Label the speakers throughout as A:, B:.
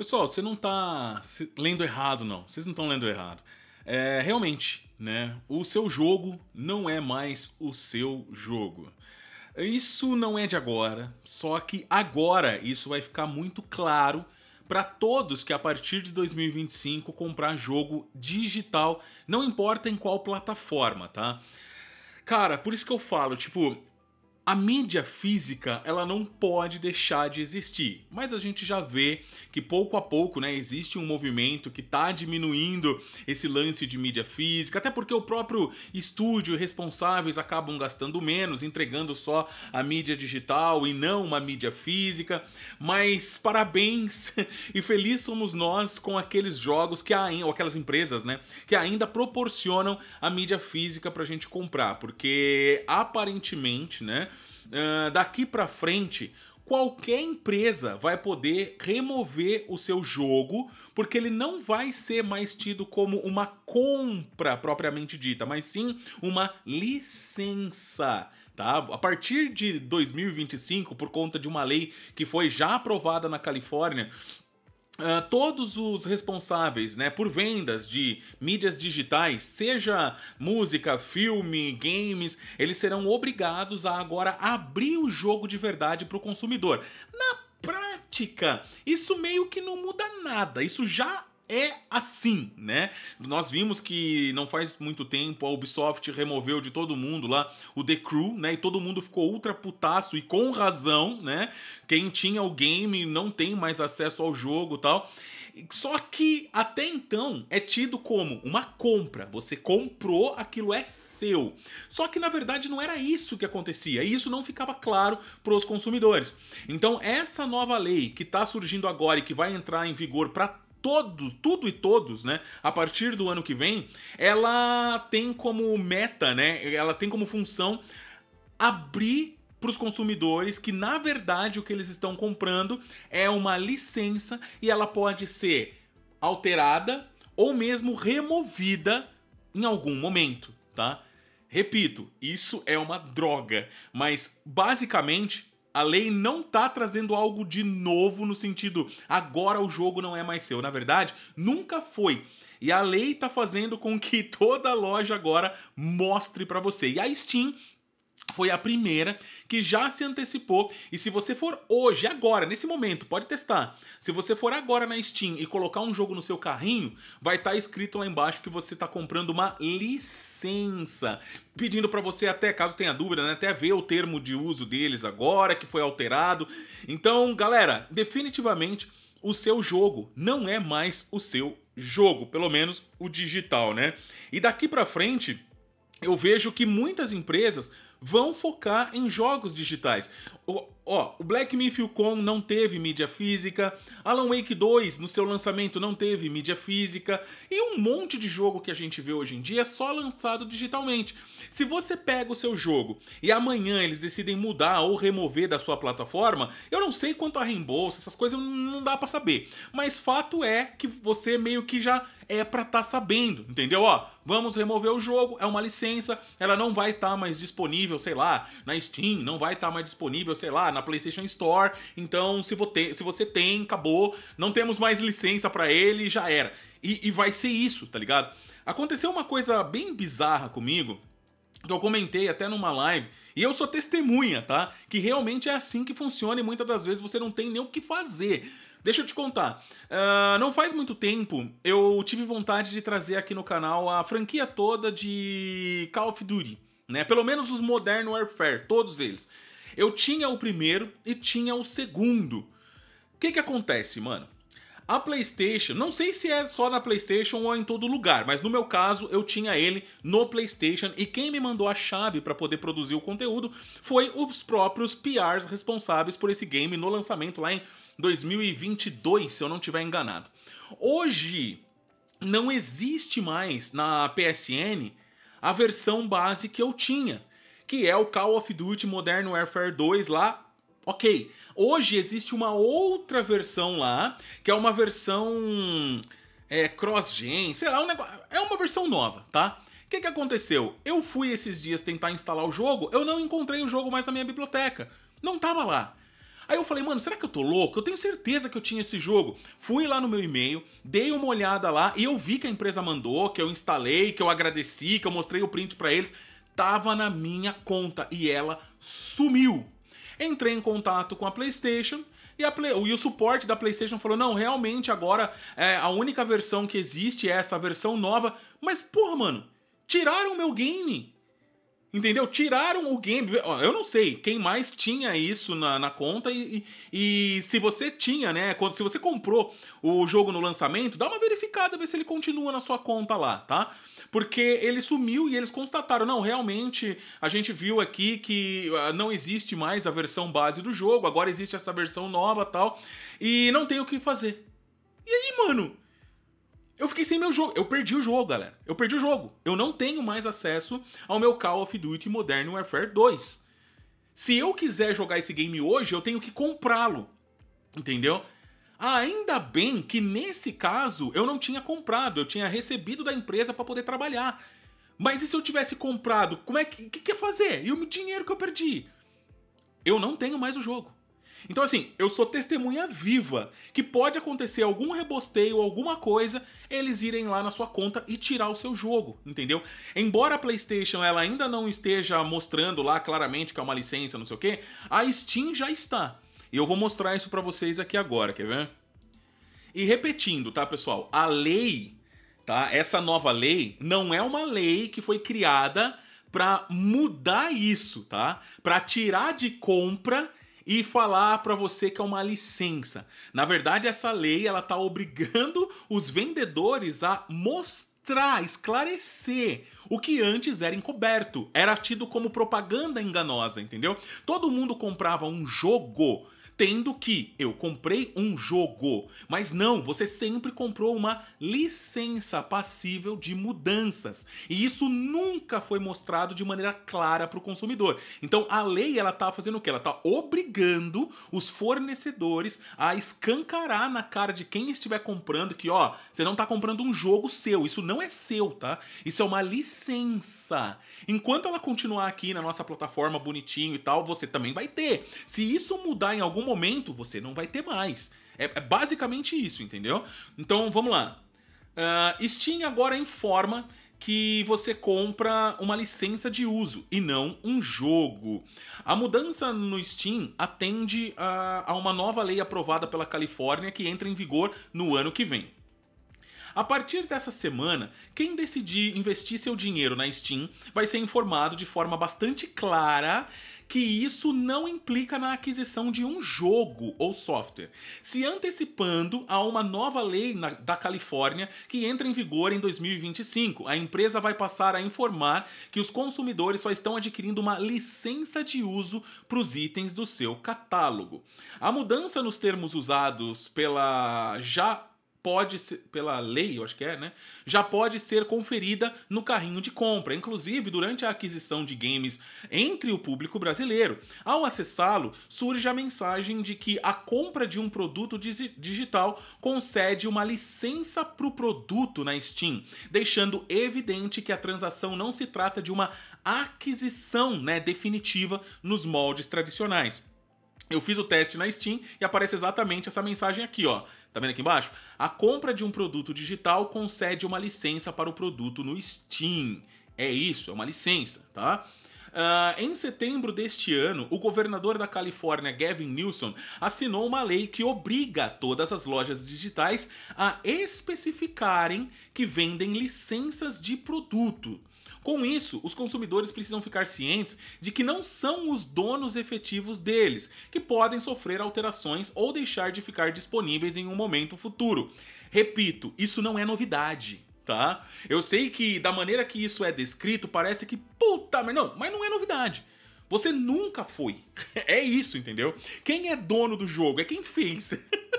A: Pessoal, você não está lendo errado, não. Vocês não estão lendo errado. É, realmente, né? O seu jogo não é mais o seu jogo. Isso não é de agora, só que agora isso vai ficar muito claro para todos que a partir de 2025 comprar jogo digital, não importa em qual plataforma, tá? Cara, por isso que eu falo, tipo, a mídia física, ela não pode deixar de existir, mas a gente já vê que pouco a pouco, né, existe um movimento que está diminuindo esse lance de mídia física, até porque o próprio estúdio e responsáveis acabam gastando menos, entregando só a mídia digital e não uma mídia física. Mas parabéns e feliz somos nós com aqueles jogos que ainda, ou aquelas empresas, né, que ainda proporcionam a mídia física pra gente comprar, porque aparentemente, né, uh, daqui para frente, qualquer empresa vai poder remover o seu jogo, porque ele não vai ser mais tido como uma compra propriamente dita, mas sim uma licença. Tá? A partir de 2025, por conta de uma lei que foi já aprovada na Califórnia, Uh, todos os responsáveis né, por vendas de mídias digitais, seja música, filme, games, eles serão obrigados a agora abrir o jogo de verdade para o consumidor. Na prática, isso meio que não muda nada, isso já é assim, né? Nós vimos que não faz muito tempo a Ubisoft removeu de todo mundo lá o The Crew, né? E todo mundo ficou ultra putaço e com razão, né? Quem tinha o game não tem mais acesso ao jogo tal. Só que até então é tido como uma compra. Você comprou, aquilo é seu. Só que na verdade não era isso que acontecia. E isso não ficava claro para os consumidores. Então, essa nova lei que está surgindo agora e que vai entrar em vigor para todos, tudo e todos, né? A partir do ano que vem, ela tem como meta, né? Ela tem como função abrir para os consumidores que na verdade o que eles estão comprando é uma licença e ela pode ser alterada ou mesmo removida em algum momento, tá? Repito, isso é uma droga, mas basicamente a lei não tá trazendo algo de novo no sentido agora o jogo não é mais seu. Na verdade, nunca foi. E a lei tá fazendo com que toda loja agora mostre para você. E a Steam foi a primeira que já se antecipou. E se você for hoje, agora, nesse momento, pode testar. Se você for agora na Steam e colocar um jogo no seu carrinho, vai estar tá escrito lá embaixo que você está comprando uma licença, pedindo para você até, caso tenha dúvida, né, até ver o termo de uso deles agora que foi alterado. Então, galera, definitivamente o seu jogo não é mais o seu jogo, pelo menos o digital, né? E daqui para frente, eu vejo que muitas empresas vão focar em jogos digitais. Ó, o Black Myth Com não teve mídia física, Alan Wake 2 no seu lançamento não teve mídia física, e um monte de jogo que a gente vê hoje em dia é só lançado digitalmente. Se você pega o seu jogo e amanhã eles decidem mudar ou remover da sua plataforma, eu não sei quanto a reembolso, essas coisas não dá para saber. Mas fato é que você meio que já é para estar tá sabendo, entendeu? Ó, vamos remover o jogo, é uma licença, ela não vai estar tá mais disponível, sei lá, na Steam, não vai estar tá mais disponível sei lá, na PlayStation Store. Então, se, se você tem, acabou. Não temos mais licença para ele, já era. E, e vai ser isso, tá ligado? Aconteceu uma coisa bem bizarra comigo, que eu comentei até numa live, e eu sou testemunha, tá? Que realmente é assim que funciona e muitas das vezes você não tem nem o que fazer. Deixa eu te contar. Uh, não faz muito tempo eu tive vontade de trazer aqui no canal a franquia toda de Call of Duty, né? Pelo menos os Modern Warfare, todos eles. Eu tinha o primeiro e tinha o segundo. O que que acontece, mano? A PlayStation, não sei se é só na PlayStation ou em todo lugar, mas no meu caso eu tinha ele no PlayStation e quem me mandou a chave para poder produzir o conteúdo foi os próprios PRs responsáveis por esse game no lançamento lá em 2022, se eu não tiver enganado. Hoje não existe mais na PSN a versão base que eu tinha que é o Call of Duty Modern Warfare 2 lá. Ok, hoje existe uma outra versão lá, que é uma versão é, cross-gen, sei lá, um negócio, é uma versão nova, tá? O que, que aconteceu? Eu fui esses dias tentar instalar o jogo, eu não encontrei o jogo mais na minha biblioteca, não tava lá. Aí eu falei, mano, será que eu tô louco? Eu tenho certeza que eu tinha esse jogo. Fui lá no meu e-mail, dei uma olhada lá e eu vi que a empresa mandou, que eu instalei, que eu agradeci, que eu mostrei o print para eles estava na minha conta e ela sumiu. Entrei em contato com a PlayStation e, Play, e, o suporte da PlayStation falou: não, realmente agora é, a única versão que existe é essa versão nova. Mas, porra, mano, tiraram meu game. Entendeu? Tiraram o Game. Eu não sei quem mais tinha isso na, na conta. E, e, e, se você tinha, né? Quando, se você comprou o jogo no lançamento, dá uma verificada, ver se ele continua na sua conta lá, tá? Porque ele sumiu e eles constataram: não, realmente a gente viu aqui que ah, não existe mais a versão base do jogo, agora existe essa versão nova tal. E não tem o que fazer. E aí, mano? Eu fiquei sem meu jogo. Eu perdi o jogo, galera. Eu perdi o jogo. Eu não tenho mais acesso ao meu Call of Duty Modern Warfare 2. Se eu quiser jogar esse game hoje, eu tenho que comprá-lo. Entendeu? Ainda bem que nesse caso eu não tinha comprado, eu tinha recebido da empresa para poder trabalhar. Mas e se eu tivesse comprado? Como é que que, que ia fazer? E o dinheiro que eu perdi? Eu não tenho mais o jogo. Então, assim, eu sou testemunha viva que pode acontecer algum rebosteio, alguma coisa, eles irem lá na sua conta e tirar o seu jogo, entendeu? Embora a PlayStation ela ainda não esteja mostrando lá claramente que é uma licença, não sei o quê, a Steam já está. E eu vou mostrar isso para vocês aqui agora, quer ver? E repetindo, tá, pessoal? A lei, tá? Essa nova lei não é uma lei que foi criada para mudar isso, tá? Para tirar de compra e falar para você que é uma licença. Na verdade, essa lei ela tá obrigando os vendedores a mostrar, esclarecer o que antes era encoberto, era tido como propaganda enganosa, entendeu? Todo mundo comprava um jogo tendo que eu comprei um jogo, mas não, você sempre comprou uma licença passível de mudanças. E isso nunca foi mostrado de maneira clara para o consumidor. Então a lei ela tá fazendo o que? Ela tá obrigando os fornecedores a escancarar na cara de quem estiver comprando que, ó, você não tá comprando um jogo seu, isso não é seu, tá? Isso é uma licença. Enquanto ela continuar aqui na nossa plataforma bonitinho e tal, você também vai ter. Se isso mudar em algum momento você não vai ter mais. É, é basicamente isso, entendeu? Então vamos lá. Uh, Steam agora informa que você compra uma licença de uso e não um jogo. A mudança no Steam atende a, a uma nova lei aprovada pela Califórnia que entra em vigor no ano que vem. A partir dessa semana, quem decidir investir seu dinheiro na Steam vai ser informado de forma bastante clara que isso não implica na aquisição de um jogo ou software, se antecipando a uma nova lei na, da Califórnia que entra em vigor em 2025. A empresa vai passar a informar que os consumidores só estão adquirindo uma licença de uso para os itens do seu catálogo. A mudança nos termos usados pela já pode ser, pela lei, eu acho que é, né? Já pode ser conferida no carrinho de compra, inclusive durante a aquisição de games entre o público brasileiro. Ao acessá-lo, surge a mensagem de que a compra de um produto digital concede uma licença para o produto na Steam, deixando evidente que a transação não se trata de uma aquisição né, definitiva nos moldes tradicionais. Eu fiz o teste na Steam e aparece exatamente essa mensagem aqui, ó. Tá vendo aqui embaixo? A compra de um produto digital concede uma licença para o produto no Steam. É isso, é uma licença, tá? Uh, em setembro deste ano, o governador da Califórnia, Gavin Newsom, assinou uma lei que obriga todas as lojas digitais a especificarem que vendem licenças de produto. Com isso, os consumidores precisam ficar cientes de que não são os donos efetivos deles, que podem sofrer alterações ou deixar de ficar disponíveis em um momento futuro. Repito, isso não é novidade. Tá? Eu sei que da maneira que isso é descrito, parece que puta, mas não, mas não é novidade. Você nunca foi. É isso, entendeu? Quem é dono do jogo é quem fez.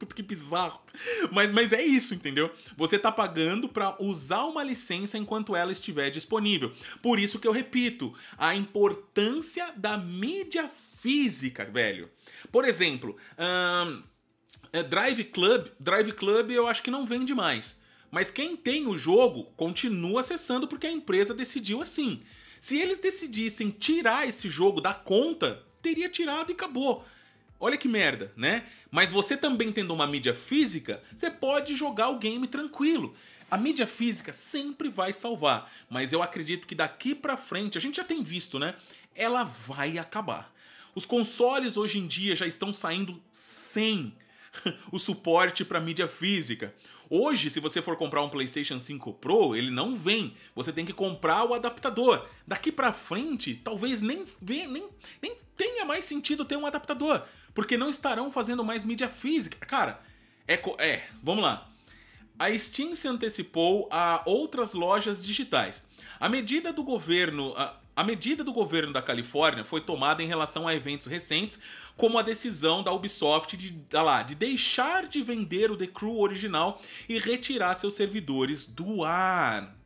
A: Puta que bizarro. Mas, mas é isso, entendeu? Você tá pagando para usar uma licença enquanto ela estiver disponível. Por isso que eu repito, a importância da mídia física, velho. Por exemplo, é, Drive Club, Drive Club eu acho que não vende mais. Mas quem tem o jogo continua acessando porque a empresa decidiu assim. Se eles decidissem tirar esse jogo da conta, teria tirado e acabou. Olha que merda, né? Mas você também tendo uma mídia física, você pode jogar o game tranquilo. A mídia física sempre vai salvar, mas eu acredito que daqui para frente, a gente já tem visto, né? Ela vai acabar. Os consoles hoje em dia já estão saindo sem o suporte para mídia física. Hoje, se você for comprar um PlayStation 5 Pro, ele não vem. Você tem que comprar o adaptador. Daqui para frente, talvez nem, nem, nem tenha mais sentido ter um adaptador, porque não estarão fazendo mais mídia física. Cara, é, é vamos lá. A Steam se antecipou a outras lojas digitais. A medida do governo, a, a medida do governo da Califórnia foi tomada em relação a eventos recentes, como a decisão da Ubisoft de, ah lá, de deixar de vender o The Crew original e retirar seus servidores do ar.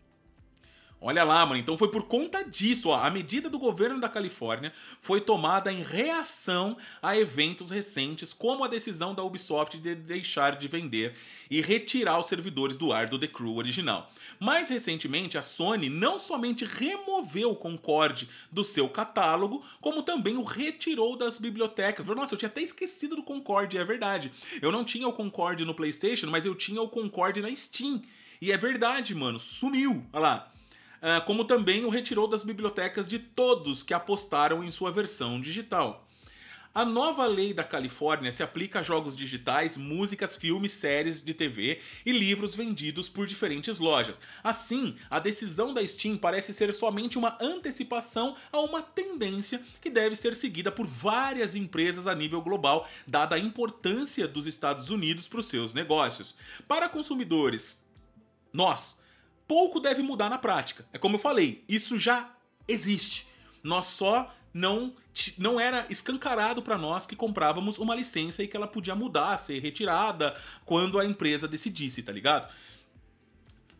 A: Olha lá, mano. Então foi por conta disso. Ó. A medida do governo da Califórnia foi tomada em reação a eventos recentes, como a decisão da Ubisoft de deixar de vender e retirar os servidores do ar do The Crew original. Mais recentemente, a Sony não somente removeu o Concorde do seu catálogo, como também o retirou das bibliotecas. Nossa, eu tinha até esquecido do Concorde, é verdade. Eu não tinha o Concorde no PlayStation, mas eu tinha o Concorde na Steam. E é verdade, mano, sumiu. Olha lá. Ah, como também o retirou das bibliotecas de todos que apostaram em sua versão digital. A nova lei da Califórnia se aplica a jogos digitais, músicas, filmes, séries de TV e livros vendidos por diferentes lojas. Assim, a decisão da Steam parece ser somente uma antecipação a uma tendência que deve ser seguida por várias empresas a nível global, dada a importância dos Estados Unidos para os seus negócios. Para consumidores, nós pouco deve mudar na prática. É como eu falei, isso já existe. Nós só não, não era escancarado para nós que comprávamos uma licença e que ela podia mudar, ser retirada quando a empresa decidisse, tá ligado?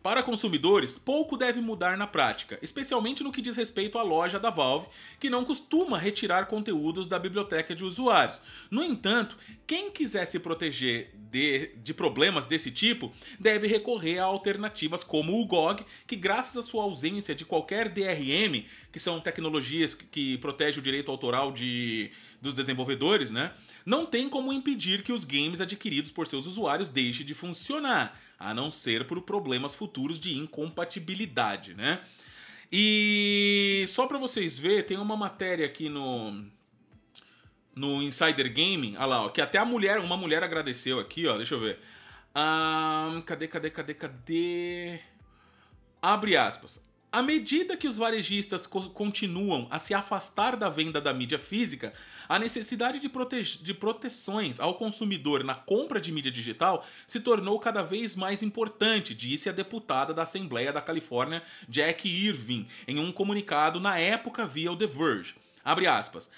A: Para consumidores, pouco deve mudar na prática, especialmente no que diz respeito à loja da Valve, que não costuma retirar conteúdos da biblioteca de usuários. No entanto, quem quiser se proteger de, de problemas desse tipo deve recorrer a alternativas como o GOG, que, graças à sua ausência de qualquer DRM, que são tecnologias que protegem o direito autoral de, dos desenvolvedores, né? não tem como impedir que os games adquiridos por seus usuários deixem de funcionar a não ser por problemas futuros de incompatibilidade, né? E só para vocês verem, tem uma matéria aqui no no Insider Gaming, ah lá, ó, que até a mulher, uma mulher agradeceu aqui, ó, deixa eu ver. ah, cadê, cadê, cadê, cadê? Abre aspas. À medida que os varejistas co continuam a se afastar da venda da mídia física, a necessidade de, de proteções ao consumidor na compra de mídia digital se tornou cada vez mais importante, disse a deputada da Assembleia da Califórnia, Jack Irving, em um comunicado na época via o The Verge. Abre aspas.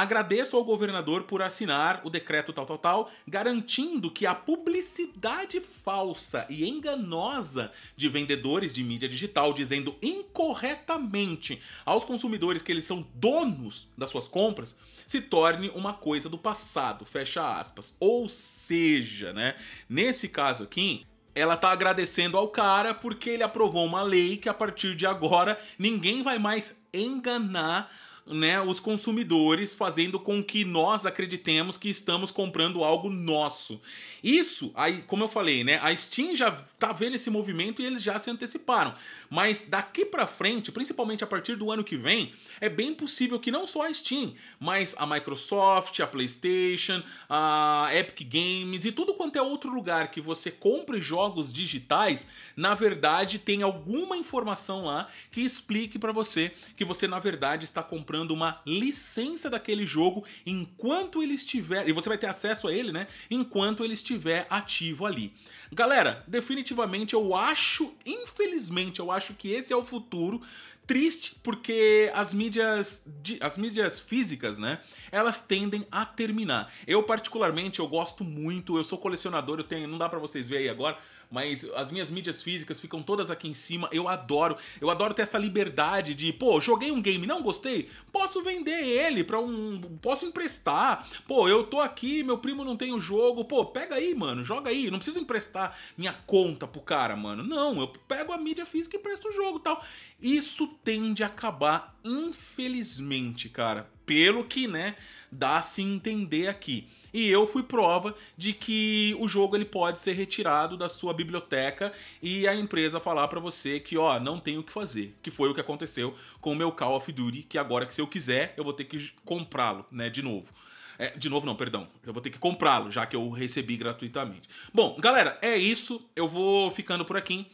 A: Agradeço ao governador por assinar o decreto tal, tal, tal, garantindo que a publicidade falsa e enganosa de vendedores de mídia digital dizendo incorretamente aos consumidores que eles são donos das suas compras se torne uma coisa do passado, fecha aspas. Ou seja, né, nesse caso aqui, ela tá agradecendo ao cara porque ele aprovou uma lei que a partir de agora ninguém vai mais enganar né, os consumidores, fazendo com que nós acreditemos que estamos comprando algo nosso. Isso, aí, como eu falei, né, a Steam já tá vendo esse movimento e eles já se anteciparam. Mas daqui para frente, principalmente a partir do ano que vem, é bem possível que não só a Steam, mas a Microsoft, a PlayStation, a Epic Games e tudo quanto é outro lugar que você compre jogos digitais, na verdade tem alguma informação lá que explique para você que você na verdade está comprando assinando uma licença daquele jogo enquanto ele estiver. E você vai ter acesso a ele, né? Enquanto ele estiver ativo ali. Galera, definitivamente eu acho, infelizmente, eu acho que esse é o futuro triste porque as mídias as mídias físicas, né? Elas tendem a terminar. Eu particularmente eu gosto muito, eu sou colecionador, eu tenho, não dá para vocês ver aí agora, mas as minhas mídias físicas ficam todas aqui em cima. Eu adoro, eu adoro ter essa liberdade de, pô, joguei um game, não gostei, posso vender ele para um, posso emprestar. Pô, eu tô aqui, meu primo não tem o jogo, pô, pega aí, mano, joga aí. Não preciso emprestar minha conta pro cara, mano. Não, eu pego a mídia física e empresto o jogo, tal. Isso tende a acabar, infelizmente, cara, pelo que, né, dá a se entender aqui. E eu fui prova de que o jogo ele pode ser retirado da sua biblioteca e a empresa falar para você que, ó, não tem o que fazer. Que foi o que aconteceu com o meu Call of Duty, que agora que se eu quiser, eu vou ter que comprá-lo, né, de novo. É, de novo, não, perdão. Eu vou ter que comprá-lo, já que eu recebi gratuitamente. Bom, galera, é isso. Eu vou ficando por aqui.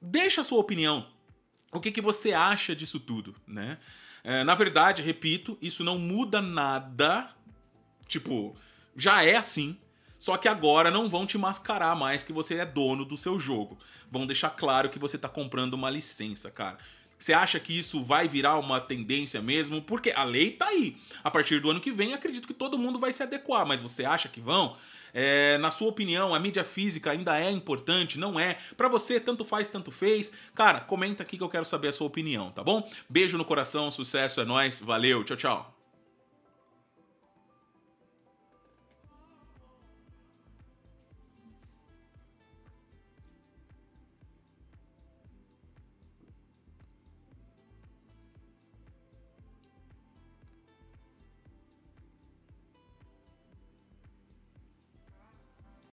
A: Deixa a sua opinião. O que, que você acha disso tudo, né? É, na verdade, repito, isso não muda nada. Tipo, já é assim, só que agora não vão te mascarar mais que você é dono do seu jogo. Vão deixar claro que você tá comprando uma licença, cara. Você acha que isso vai virar uma tendência mesmo? Porque a lei tá aí. A partir do ano que vem, acredito que todo mundo vai se adequar, mas você acha que vão? É, na sua opinião, a mídia física ainda é importante? Não é? Para você, tanto faz, tanto fez? Cara, comenta aqui que eu quero saber a sua opinião, tá bom? Beijo no coração, sucesso é nós, valeu, tchau, tchau.